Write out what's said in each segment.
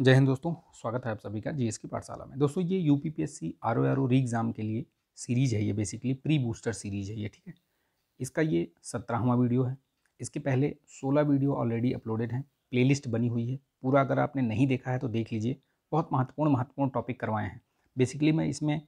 जय हिंद दोस्तों स्वागत है आप सभी का जीएस की पाठशाला में दोस्तों ये U P P S C R O R O re exam के लिए सीरीज है ये बेसिकली प्री बूस्टर सीरीज है ये ठीक है इसका ये सत्रहवा वीडियो है इसके पहले सोलह वीडियो ऑलरेडी अपलोडेड हैं प्लेलिस्ट बनी हुई है पूरा अगर आपने नहीं देखा है तो देख लीजिए बहुत महत्वपूर्ण महत्वपूर्ण टॉपिक करवाए हैं बेसिकली मैं इसमें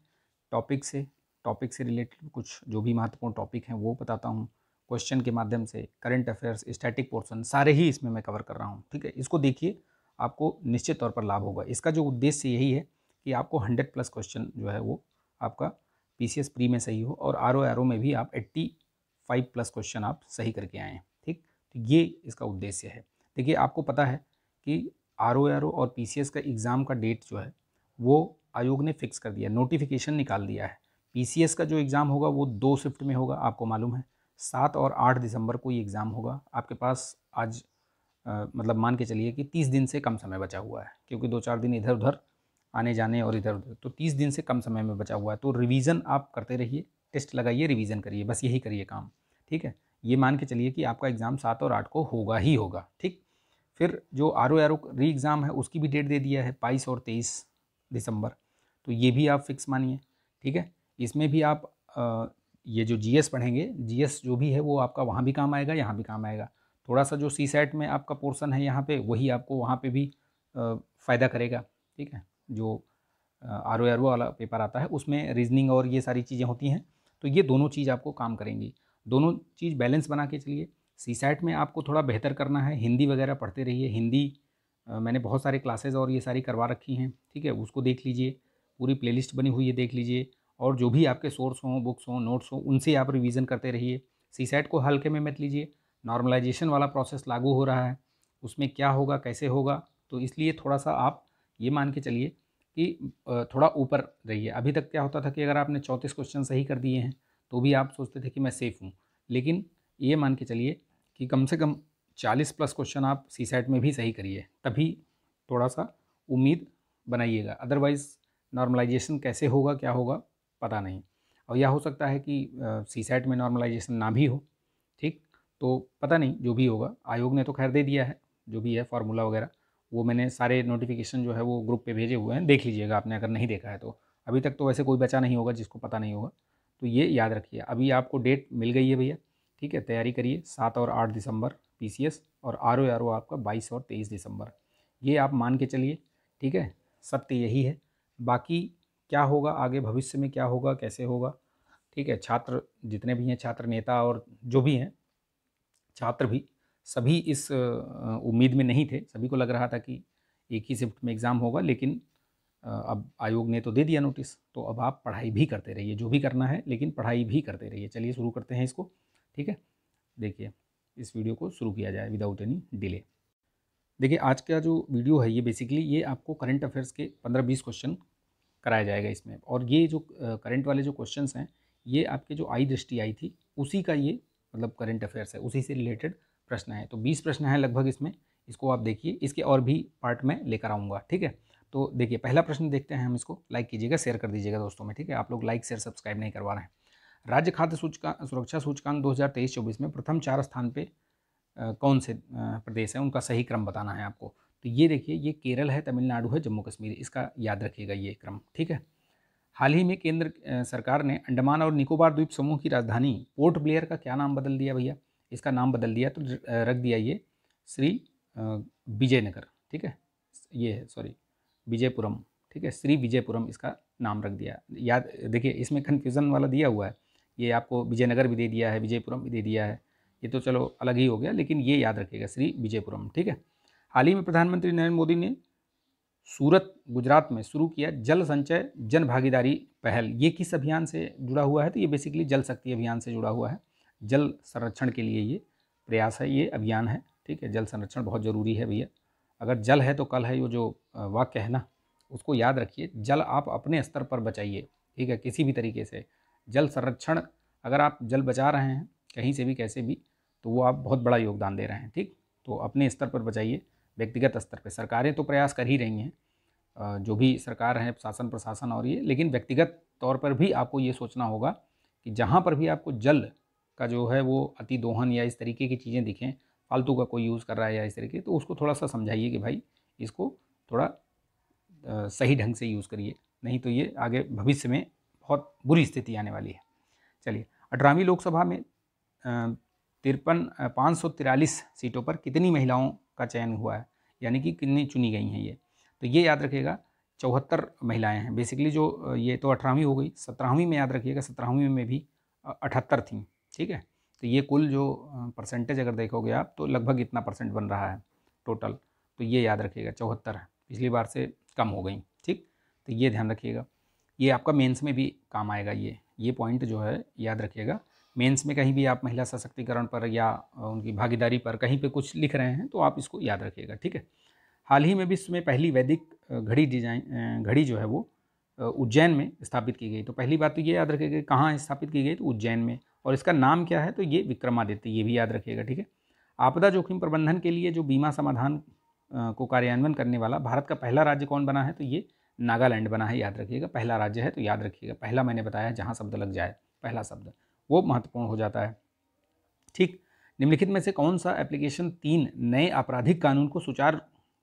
टॉपिक से टॉपिक से रिलेटेड कुछ जो भी महत्वपूर्ण टॉपिक हैं वो बताता हूँ क्वेश्चन के माध्यम से करंट अफेयर्स स्टैटिक पोर्सन सारे ही इसमें मैं कवर कर रहा हूँ ठीक है इसको देखिए आपको निश्चित तौर पर लाभ होगा इसका जो उद्देश्य यही है कि आपको हंड्रेड प्लस क्वेश्चन जो है वो आपका पी प्री में सही हो और आर ओ में भी आप एट्टी फाइव प्लस क्वेश्चन आप सही करके आएँ ठीक तो ये इसका उद्देश्य है देखिए आपको पता है कि आर ओ और पी का एग्ज़ाम का डेट जो है वो आयोग ने फिक्स कर दिया नोटिफिकेशन निकाल दिया है पी का जो एग्ज़ाम होगा वो दो शिफ्ट में होगा आपको मालूम है सात और आठ दिसंबर को ये एग्ज़ाम होगा आपके पास आज आ, मतलब मान के चलिए कि तीस दिन से कम समय बचा हुआ है क्योंकि दो चार दिन इधर उधर आने जाने और इधर उधर तो तीस दिन से कम समय में बचा हुआ है तो रिवीजन आप करते रहिए टेस्ट लगाइए रिवीजन करिए बस यही करिए काम ठीक है ये मान के चलिए कि आपका एग्ज़ाम सात और आठ को होगा ही होगा ठीक फिर जो are O R O re exam है उसकी भी डेट दे दिया है बाईस और तेईस दिसंबर तो ये भी आप फिक्स मानिए ठीक है इसमें भी आप आ, ये जो जीएस पढ़ेंगे जीएस जो भी है वो आपका वहाँ भी काम आएगा यहाँ भी काम आएगा थोड़ा सा जो सी सेट में आपका पोर्सन है यहाँ पे वही आपको वहाँ पे भी फ़ायदा करेगा ठीक है जो आर ओ आर ओ वाला पेपर आता है उसमें रीजनिंग और ये सारी चीज़ें होती हैं तो ये दोनों चीज़ आपको काम करेंगी दोनों चीज़ बैलेंस बना के चलिए सी सैट में आपको थोड़ा बेहतर करना है हिंदी वगैरह पढ़ते रहिए हिंदी मैंने बहुत सारे क्लासेज और ये सारी करवा रखी हैं ठीक है उसको देख लीजिए पूरी लिस्ट बनी हुई है देख लीजिए और जो भी आपके सोर्स हों बुक्स हों नोट्स हों उनसे आप रिविज़न करते रहिए सी सैट को हल्के में मत लीजिए नॉर्मलाइजेशन वाला प्रोसेस लागू हो रहा है उसमें क्या होगा कैसे होगा तो इसलिए थोड़ा सा आप ये मान के चलिए कि थोड़ा ऊपर रहिए अभी तक क्या होता था कि अगर आपने चौंतीस क्वेश्चन सही कर दिए हैं तो भी आप सोचते थे कि मैं सेफ़ हूँ लेकिन ये मान के चलिए कि कम से कम चालीस प्लस क्वेश्चन आप सी सेट में भी सही करिए तभी थोड़ा सा उम्मीद बनाइएगा अदरवाइज़ नॉर्मलाइजेशन कैसे होगा क्या होगा पता नहीं और यह हो सकता है कि सी सेट में नॉर्मलाइजेशन ना भी हो तो पता नहीं जो भी होगा आयोग ने तो खैर दे दिया है जो भी है फार्मूला वगैरह वो मैंने सारे नोटिफिकेशन जो है वो ग्रुप पे भेजे हुए हैं देख लीजिएगा आपने अगर नहीं देखा है तो अभी तक तो वैसे कोई बचा नहीं होगा जिसको पता नहीं होगा तो ये याद रखिए अभी आपको डेट मिल गई है भैया ठीक है तैयारी करिए सात और आठ दिसंबर पी और आर ओ आपका बाईस और तेईस दिसंबर ये आप मान के चलिए ठीक है सत्य यही है बाकी क्या होगा आगे भविष्य में क्या होगा कैसे होगा ठीक है छात्र जितने भी हैं छात्र नेता और जो भी हैं छात्र भी सभी इस उम्मीद में नहीं थे सभी को लग रहा था कि एक ही शिफ्ट में एग्ज़ाम होगा लेकिन अब आयोग ने तो दे दिया नोटिस तो अब आप पढ़ाई भी करते रहिए जो भी करना है लेकिन पढ़ाई भी करते रहिए चलिए शुरू करते हैं इसको ठीक है देखिए इस वीडियो को शुरू किया जाए विदाउट एनी डिले देखिए आज का जो वीडियो है ये बेसिकली ये आपको करंट अफेयर्स के पंद्रह बीस क्वेश्चन कराया जाएगा इसमें और ये जो करंट वाले जो क्वेश्चन हैं ये आपके जो आई दृष्टि आई थी उसी का ये मतलब करंट अफेयर्स है उसी से रिलेटेड प्रश्न है तो बीस प्रश्न है लगभग इसमें इसको आप देखिए इसके और भी पार्ट में लेकर आऊँगा ठीक है तो देखिए पहला प्रश्न देखते हैं हम इसको लाइक कीजिएगा शेयर कर दीजिएगा दोस्तों में ठीक है आप लोग लाइक शेयर सब्सक्राइब नहीं करवा रहे हैं राज्य खाद्य सूचका सुरक्षा सूचकांक दो हज़ार में प्रथम चार स्थान पर कौन से प्रदेश हैं उनका सही क्रम बताना है आपको तो ये देखिए ये केरल है तमिलनाडु है जम्मू कश्मीर इसका याद रखिएगा ये क्रम ठीक है हाल ही में केंद्र सरकार ने अंडमान और निकोबार द्वीप समूह की राजधानी पोर्ट ब्लेयर का क्या नाम बदल दिया भैया इसका नाम बदल दिया तो रख दिया ये श्री विजयनगर ठीक है ये है सॉरी विजयपुरम ठीक है श्री विजयपुरम इसका नाम रख दिया याद देखिए इसमें कन्फ्यूज़न वाला दिया हुआ है ये आपको विजयनगर भी दे दिया है विजयपुरम भी दे दिया है ये तो चलो अलग ही हो गया लेकिन ये याद रखिएगा श्री विजयपुरम ठीक है हाल ही में प्रधानमंत्री नरेंद्र मोदी ने सूरत गुजरात में शुरू किया जल संचय जन भागीदारी पहल ये किस अभियान से जुड़ा हुआ है तो ये बेसिकली जल शक्ति अभियान से जुड़ा हुआ है जल संरक्षण के लिए ये प्रयास है ये अभियान है ठीक है जल संरक्षण बहुत ज़रूरी है भैया अगर जल है तो कल है ये जो वाक्य है ना उसको याद रखिए जल आप अपने स्तर पर बचाइए ठीक है किसी भी तरीके से जल संरक्षण अगर आप जल बचा रहे हैं कहीं से भी कैसे भी तो वो आप बहुत बड़ा योगदान दे रहे हैं ठीक तो अपने स्तर पर बचाइए व्यक्तिगत स्तर पे सरकारें तो प्रयास कर ही रही हैं जो भी सरकार है शासन प्रशासन और ये लेकिन व्यक्तिगत तौर पर भी आपको ये सोचना होगा कि जहाँ पर भी आपको जल का जो है वो अति दोहन या इस तरीके की चीज़ें दिखें फालतू का कोई यूज़ कर रहा है या इस तरीके तो उसको थोड़ा सा समझाइए कि भाई इसको थोड़ा सही ढंग से यूज़ करिए नहीं तो ये आगे भविष्य में बहुत बुरी स्थिति आने वाली है चलिए अठारहवीं लोकसभा में तिरपन पाँच सौ तिरालीस सीटों पर कितनी महिलाओं का चयन हुआ है यानी कि कितनी चुनी गई हैं ये तो ये याद रखिएगा चौहत्तर महिलाएं हैं बेसिकली जो ये तो अठारहवीं हो गई सत्रहवीं में याद रखिएगा सत्रहवीं में भी अठहत्तर थी ठीक है तो ये कुल जो परसेंटेज अगर देखोगे आप तो लगभग इतना परसेंट बन रहा है टोटल तो ये याद रखिएगा चौहत्तर है पिछली बार से कम हो गई ठीक तो ये ध्यान रखिएगा ये आपका मेंस में भी काम आएगा ये ये पॉइंट जो है याद रखिएगा मेंस में कहीं भी आप महिला सशक्तिकरण पर या उनकी भागीदारी पर कहीं पे कुछ लिख रहे हैं तो आप इसको याद रखिएगा ठीक है हाल ही में विश्व में पहली वैदिक घड़ी डिजाइन घड़ी जो है वो उज्जैन में स्थापित की गई तो पहली बात तो ये याद रखिएगा कहाँ स्थापित की गई तो उज्जैन में और इसका नाम क्या है तो ये विक्रमादित्य ये भी याद रखिएगा ठीक है आपदा जोखिम प्रबंधन के लिए जो बीमा समाधान को कार्यान्वयन करने वाला भारत का पहला राज्य कौन बना है तो ये नागालैंड बना है याद रखिएगा पहला राज्य है तो याद रखिएगा पहला मैंने बताया जहाँ शब्द लग जाए पहला शब्द वो महत्वपूर्ण हो जाता है ठीक निम्नलिखित में से कौन सा एप्लीकेशन तीन नए आपराधिक कानून को सुचारू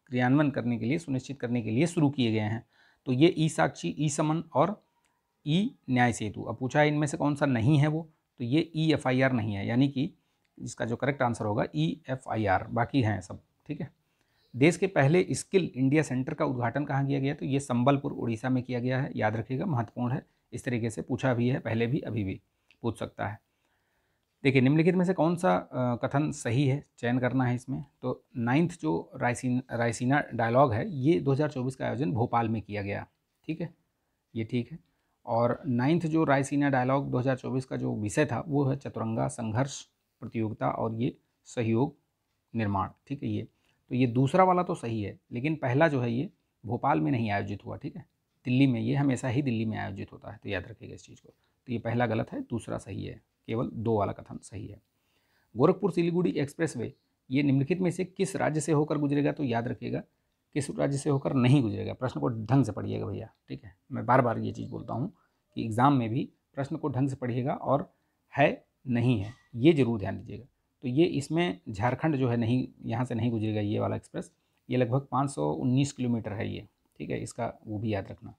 क्रियान्वयन करने के लिए सुनिश्चित करने के लिए शुरू किए गए हैं तो ये ई साक्षी ई समन और ई न्याय सेतु अब पूछा है इनमें से कौन सा नहीं है वो तो ये ई एफ आई आर नहीं है यानी कि इसका जो करेक्ट आंसर होगा ई एफ आई आर बाकी हैं सब ठीक है देश के पहले स्किल इंडिया सेंटर का उद्घाटन कहाँ किया गया तो ये संबलपुर उड़ीसा में किया गया है याद रखिएगा महत्वपूर्ण है इस तरीके से पूछा भी है पहले भी अभी भी पूछ सकता है देखिए निम्नलिखित में से कौन सा कथन सही है चयन करना है इसमें तो नाइन्थ जो रायसीन रायसीना डायलॉग है ये 2024 का आयोजन भोपाल में किया गया ठीक है ये ठीक है और नाइन्थ जो रायसीना डायलॉग 2024 का जो विषय था वो है चतुरंगा संघर्ष प्रतियोगिता और ये सहयोग निर्माण ठीक है ये तो ये दूसरा वाला तो सही है लेकिन पहला जो है ये भोपाल में नहीं आयोजित हुआ ठीक है दिल्ली में ये हमेशा ही दिल्ली में आयोजित होता है तो याद रखिएगा इस चीज़ को तो ये पहला गलत है दूसरा सही है केवल दो वाला कथन सही है गोरखपुर सिलीगुड़ी वे ये निम्नलिखित में से किस राज्य से होकर गुजरेगा तो याद रखिएगा किस राज्य से होकर नहीं गुजरेगा प्रश्न को ढंग से पढ़िएगा भैया ठीक है मैं बार बार ये चीज़ बोलता हूँ कि एग्ज़ाम में भी प्रश्न को ढंग से पढ़िएगा और है नहीं है ये जरूर ध्यान दीजिएगा तो ये इसमें झारखंड जो है नहीं यहाँ से नहीं गुजरेगा ये वाला एक्सप्रेस ये लगभग 519 किलोमीटर है ये ठीक है इसका वो भी याद रखना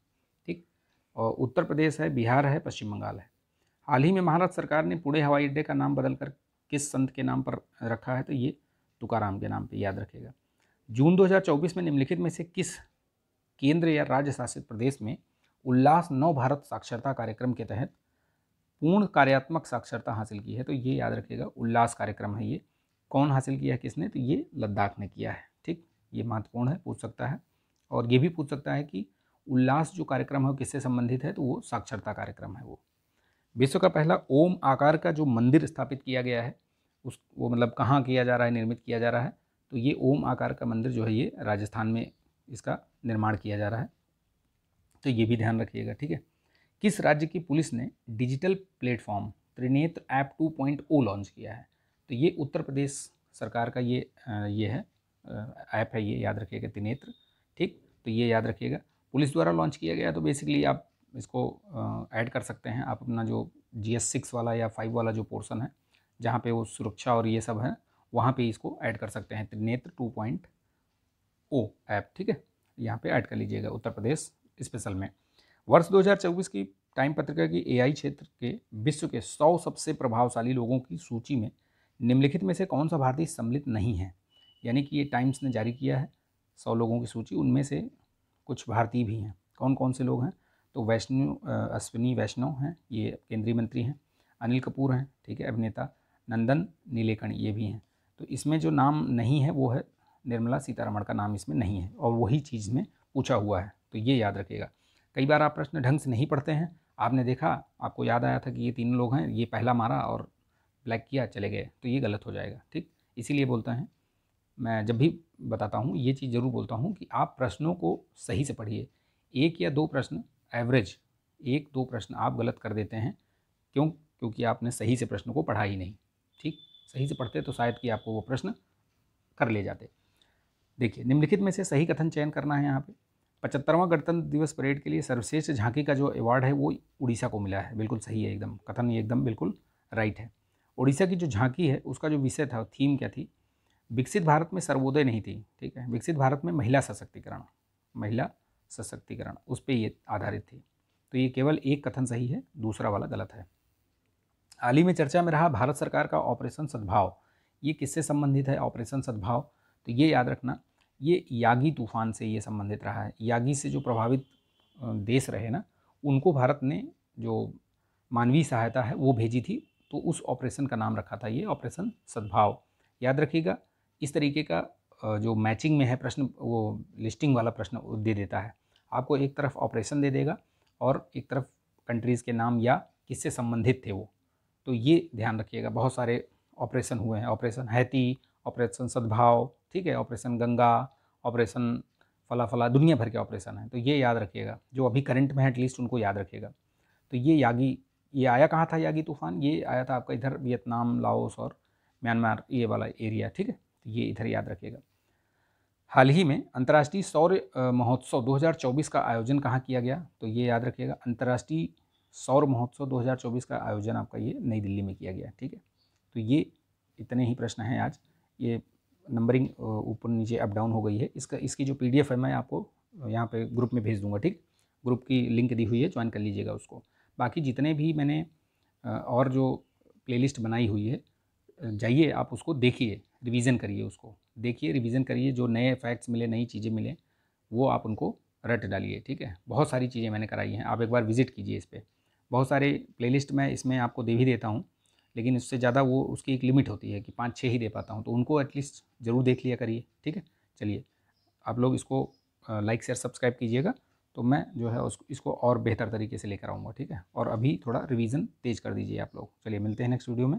ठीक और उत्तर प्रदेश है बिहार है पश्चिम बंगाल है हाल ही में महाराष्ट्र सरकार ने पुणे हवाई अड्डे का नाम बदलकर किस संत के नाम पर रखा है तो ये तुकाराम के नाम पर याद रखेगा जून 2024 में निम्नलिखित में से किस केंद्र या राज्य शासित प्रदेश में उल्लास नव भारत साक्षरता कार्यक्रम के तहत पूर्ण कार्यात्मक साक्षरता हासिल की है तो ये याद रखिएगा उल्लास कार्यक्रम है ये कौन हासिल किया है किसने तो ये लद्दाख ने किया है ठीक ये महत्वपूर्ण है पूछ सकता है और ये भी पूछ सकता है कि उल्लास जो कार्यक्रम है वो किससे संबंधित है तो वो साक्षरता कार्यक्रम है वो विश्व का पहला ओम आकार का जो मंदिर स्थापित किया गया है उस वो मतलब कहाँ किया जा रहा है निर्मित किया जा रहा है तो ये ओम आकार का मंदिर जो है ये राजस्थान में इसका निर्माण किया जा रहा है तो ये भी ध्यान रखिएगा ठीक है किस राज्य की पुलिस ने digital platform Trinetra app 2.0 launch किया है तो ये उत्तर प्रदेश सरकार का ये ये है ऐप है ये याद रखिएगा त्रिनेत्र ठीक तो ये याद रखिएगा पुलिस द्वारा लॉन्च किया गया तो बेसिकली आप इसको ऐड कर सकते हैं आप अपना जो जी एस सिक्स वाला या फाइव वाला जो पोर्सन है जहाँ पे वो सुरक्षा और ये सब है वहाँ पे इसको ऐड कर सकते हैं Trinetra two point O app ठीक है यहाँ पे ऐड कर लीजिएगा उत्तर प्रदेश स्पेशल में वर्ष 2024 की टाइम पत्रिका की एआई क्षेत्र के विश्व के 100 सबसे प्रभावशाली लोगों की सूची में निम्नलिखित में से कौन सा भारतीय सम्मिलित नहीं है यानी कि ये टाइम्स ने जारी किया है सौ लोगों की सूची उनमें से कुछ भारतीय भी हैं कौन कौन से लोग हैं तो वैष्णव अश्विनी वैष्णव हैं ये केंद्रीय मंत्री हैं अनिल कपूर हैं ठीक है अभिनेता नंदन नीलेकण ये भी हैं तो इसमें जो नाम नहीं है वो है निर्मला सीतारमण का नाम इसमें नहीं है और वही चीज़ में पूछा हुआ है तो ये याद रखिएगा कई बार आप प्रश्न ढंग से नहीं पढ़ते हैं आपने देखा आपको याद आया था कि ये तीन लोग हैं ये पहला मारा और ब्लैक किया चले गए तो ये गलत हो जाएगा ठीक इसीलिए बोलते हैं मैं जब भी बताता हूँ ये चीज़ ज़रूर बोलता हूँ कि आप प्रश्नों को सही से पढ़िए एक या दो प्रश्न एवरेज एक दो प्रश्न आप गलत कर देते हैं क्यों क्योंकि आपने सही से प्रश्न को पढ़ा ही नहीं ठीक सही से पढ़ते तो शायद कि आपको वो प्रश्न कर ले जाते देखिए निम्नलिखित में से सही कथन चयन करना है यहाँ पे पचहत्तरवां गणतंत्र दिवस परेड के लिए सर्वश्रेष्ठ झांकी का जो अवार्ड है वो उड़ीसा को मिला है बिल्कुल सही है एकदम कथन ये एकदम बिल्कुल राइट है उड़ीसा की जो झांकी है उसका जो विषय था थीम क्या थी विकसित भारत में सर्वोदय नहीं थी ठीक है विकसित भारत में महिला सशक्तिकरण महिला सशक्तिकरण उस पर ये आधारित थी तो ये केवल एक कथन सही है दूसरा वाला गलत है हाल ही में चर्चा में रहा भारत सरकार का ऑपरेशन सद्भाव ये किससे संबंधित है ऑपरेशन सद्भाव तो ये याद रखना ये यागी तूफान से ये संबंधित रहा है यागी से जो प्रभावित देश रहे ना उनको भारत ने जो मानवीय सहायता है वो भेजी थी तो उस ऑपरेशन का नाम रखा था ये ऑपरेशन सद्भाव याद रखिएगा इस तरीके का जो मैचिंग में है प्रश्न वो लिस्टिंग वाला प्रश्न दे देता है आपको एक तरफ ऑपरेशन दे देगा और एक तरफ कंट्रीज़ के नाम या किससे संबंधित थे वो तो ये ध्यान रखिएगा बहुत सारे ऑपरेशन हुए हैं ऑपरेशन हैती ऑपरेशन सद्भाव ठीक है ऑपरेशन गंगा ऑपरेशन फला फला दुनिया भर के ऑपरेशन हैं तो ये याद रखिएगा जो अभी करंट में है एटलीस्ट उनको याद रखिएगा तो ये यागी ये आया कहाँ था यागी तूफान ये आया था आपका इधर वियतनाम लाओस और म्यांमार ये वाला एरिया ठीक है तो ये इधर याद रखिएगा हाल ही में अंतर्राष्ट्रीय सौर महोत्सव 2024 का आयोजन कहाँ किया गया तो ये याद रखिएगा अंतर्राष्ट्रीय सौर महोत्सव 2024 का आयोजन आपका ये नई दिल्ली में किया गया ठीक है तो ये इतने ही प्रश्न हैं आज ये नंबरिंग ऊपर नीचे अप डाउन हो गई है इसका इसकी जो पी है मैं आपको यहाँ पर ग्रुप में भेज दूँगा ठीक ग्रुप की लिंक दी हुई है ज्वाइन कर लीजिएगा उसको बाकी जितने भी मैंने और जो प्लेलिस्ट बनाई हुई है जाइए आप उसको देखिए रिवीजन करिए उसको देखिए रिवीजन करिए जो नए फैक्ट्स मिले नई चीज़ें मिले वो आप उनको रट डालिए ठीक है बहुत सारी चीज़ें मैंने कराई हैं आप एक बार विज़िट कीजिए इस पर बहुत सारे प्लेलिस्ट मैं इसमें आपको दे भी देता हूँ लेकिन उससे ज़्यादा वो उसकी एक लिमिट होती है कि पाँच छः ही दे पाता हूँ तो उनको एटलीस्ट ज़रूर देख लिया करिए ठीक है चलिए आप लोग इसको लाइक शेयर सब्सक्राइब कीजिएगा तो मैं जो है उसको इसको और बेहतर तरीके से लेकर आऊँगा ठीक है और अभी थोड़ा रिवीजन तेज़ कर दीजिए आप लोग चलिए मिलते हैं नेक्स्ट वीडियो में